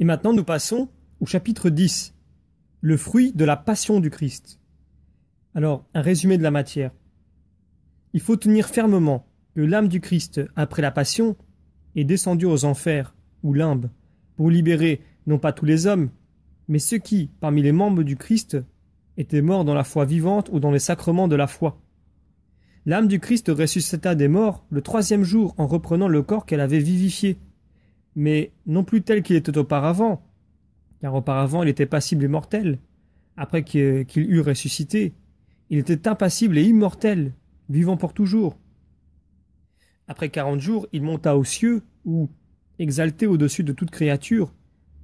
Et maintenant, nous passons au chapitre 10, le fruit de la passion du Christ. Alors, un résumé de la matière. Il faut tenir fermement que l'âme du Christ, après la passion, est descendue aux enfers, ou limbes, pour libérer non pas tous les hommes, mais ceux qui, parmi les membres du Christ, étaient morts dans la foi vivante ou dans les sacrements de la foi. L'âme du Christ ressuscita des morts le troisième jour en reprenant le corps qu'elle avait vivifié, mais non plus tel qu'il était auparavant, car auparavant il était passible et mortel. Après qu'il eût ressuscité, il était impassible et immortel, vivant pour toujours. Après quarante jours, il monta aux cieux, où, exalté au-dessus de toute créature,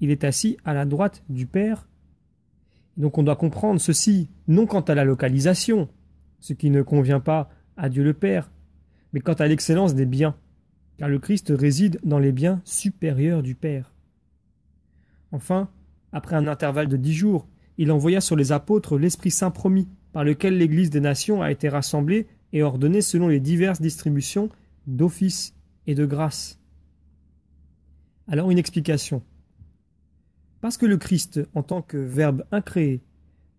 il est assis à la droite du Père. Donc on doit comprendre ceci, non quant à la localisation, ce qui ne convient pas à Dieu le Père, mais quant à l'excellence des biens car le Christ réside dans les biens supérieurs du Père. Enfin, après un intervalle de dix jours, il envoya sur les apôtres l'Esprit Saint promis, par lequel l'Église des nations a été rassemblée et ordonnée selon les diverses distributions d'office et de grâce. Alors une explication. Parce que le Christ, en tant que Verbe incréé,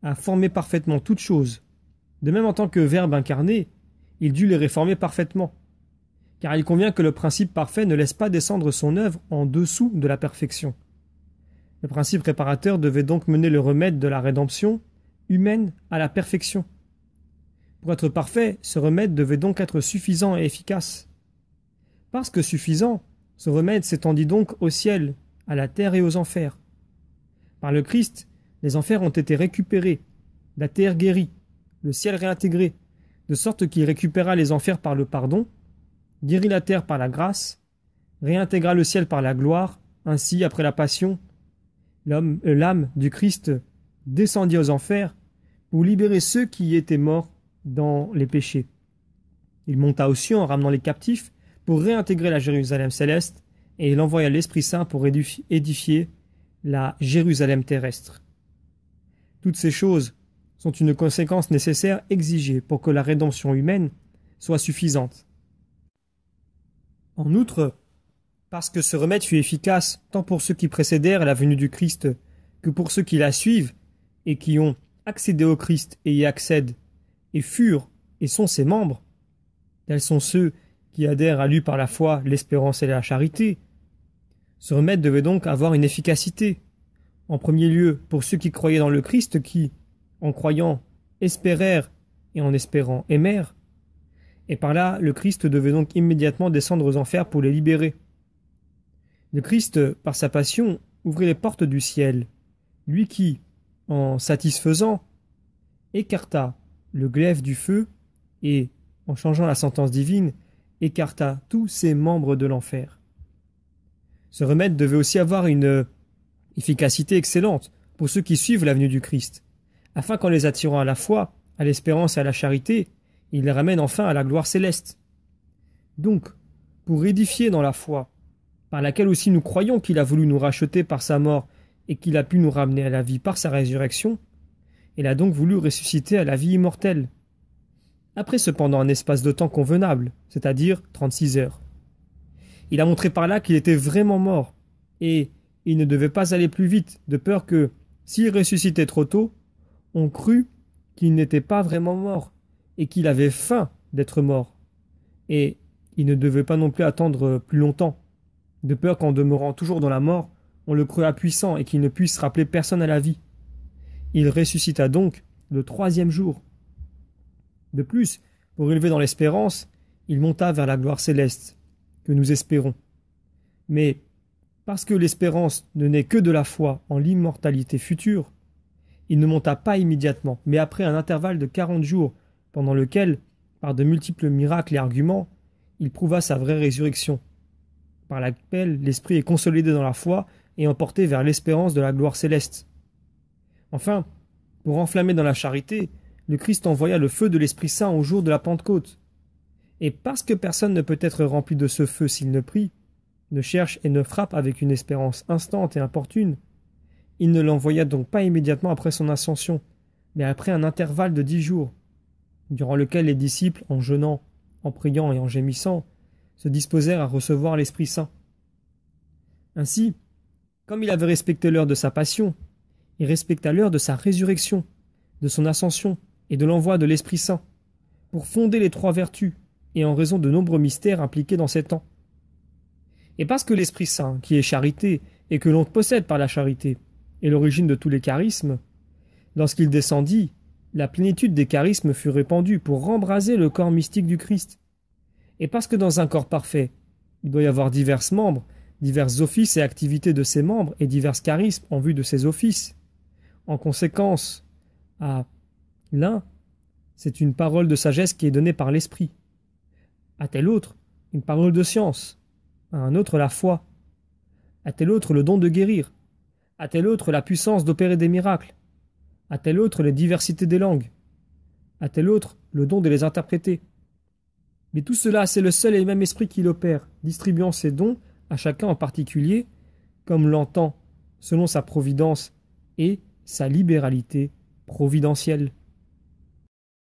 a formé parfaitement toutes choses, de même en tant que Verbe incarné, il dut les réformer parfaitement car il convient que le principe parfait ne laisse pas descendre son œuvre en dessous de la perfection. Le principe réparateur devait donc mener le remède de la rédemption humaine à la perfection. Pour être parfait, ce remède devait donc être suffisant et efficace. Parce que suffisant, ce remède s'étendit donc au ciel, à la terre et aux enfers. Par le Christ, les enfers ont été récupérés, la terre guérie, le ciel réintégré, de sorte qu'il récupéra les enfers par le pardon guérit la terre par la grâce, réintégra le ciel par la gloire, ainsi après la passion, euh, l'âme du Christ descendit aux enfers pour libérer ceux qui y étaient morts dans les péchés. Il monta aux cieux en ramenant les captifs pour réintégrer la Jérusalem céleste, et il envoya l'Esprit Saint pour édifier la Jérusalem terrestre. Toutes ces choses sont une conséquence nécessaire exigée pour que la rédemption humaine soit suffisante. En outre, parce que ce remède fut efficace tant pour ceux qui précédèrent la venue du Christ que pour ceux qui la suivent et qui ont accédé au Christ et y accèdent, et furent et sont ses membres. Tels sont ceux qui adhèrent à lui par la foi, l'espérance et la charité. Ce remède devait donc avoir une efficacité. En premier lieu, pour ceux qui croyaient dans le Christ qui, en croyant, espérèrent et en espérant aimèrent. Et par là, le Christ devait donc immédiatement descendre aux enfers pour les libérer. Le Christ, par sa passion, ouvrit les portes du ciel, lui qui, en satisfaisant, écarta le glaive du feu et, en changeant la sentence divine, écarta tous ses membres de l'enfer. Ce remède devait aussi avoir une efficacité excellente pour ceux qui suivent l'avenue du Christ, afin qu'en les attirant à la foi, à l'espérance et à la charité, il les ramène enfin à la gloire céleste. Donc, pour édifier dans la foi, par laquelle aussi nous croyons qu'il a voulu nous racheter par sa mort et qu'il a pu nous ramener à la vie par sa résurrection, il a donc voulu ressusciter à la vie immortelle. Après cependant un espace de temps convenable, c'est-à-dire 36 heures. Il a montré par là qu'il était vraiment mort, et il ne devait pas aller plus vite, de peur que, s'il ressuscitait trop tôt, on crût qu'il n'était pas vraiment mort, et qu'il avait faim d'être mort. Et il ne devait pas non plus attendre euh, plus longtemps, de peur qu'en demeurant toujours dans la mort, on le crût impuissant et qu'il ne puisse rappeler personne à la vie. Il ressuscita donc le troisième jour. De plus, pour élever dans l'espérance, il monta vers la gloire céleste, que nous espérons. Mais, parce que l'espérance ne naît que de la foi en l'immortalité future, il ne monta pas immédiatement, mais après un intervalle de quarante jours pendant lequel, par de multiples miracles et arguments, il prouva sa vraie résurrection, par laquelle l'esprit est consolidé dans la foi et emporté vers l'espérance de la gloire céleste. Enfin, pour enflammer dans la charité, le Christ envoya le feu de l'Esprit Saint au jour de la Pentecôte. Et parce que personne ne peut être rempli de ce feu s'il ne prie, ne cherche et ne frappe avec une espérance instante et importune, il ne l'envoya donc pas immédiatement après son ascension, mais après un intervalle de dix jours, durant lequel les disciples, en jeûnant, en priant et en gémissant, se disposèrent à recevoir l'Esprit Saint. Ainsi, comme il avait respecté l'heure de sa passion, il respecta l'heure de sa résurrection, de son ascension et de l'envoi de l'Esprit Saint, pour fonder les trois vertus, et en raison de nombreux mystères impliqués dans ces temps. Et parce que l'Esprit Saint, qui est charité, et que l'on possède par la charité, est l'origine de tous les charismes, lorsqu'il descendit, la plénitude des charismes fut répandue pour rembraser le corps mystique du Christ. Et parce que dans un corps parfait, il doit y avoir divers membres, divers offices et activités de ses membres et divers charismes en vue de ses offices. En conséquence, à l'un, c'est une parole de sagesse qui est donnée par l'esprit. À tel autre, une parole de science. À un autre, la foi. À tel autre, le don de guérir. À tel autre, la puissance d'opérer des miracles à tel autre les diversités des langues, à tel autre le don de les interpréter. Mais tout cela, c'est le seul et même esprit qui l'opère, distribuant ses dons à chacun en particulier, comme l'entend, selon sa providence et sa libéralité providentielle.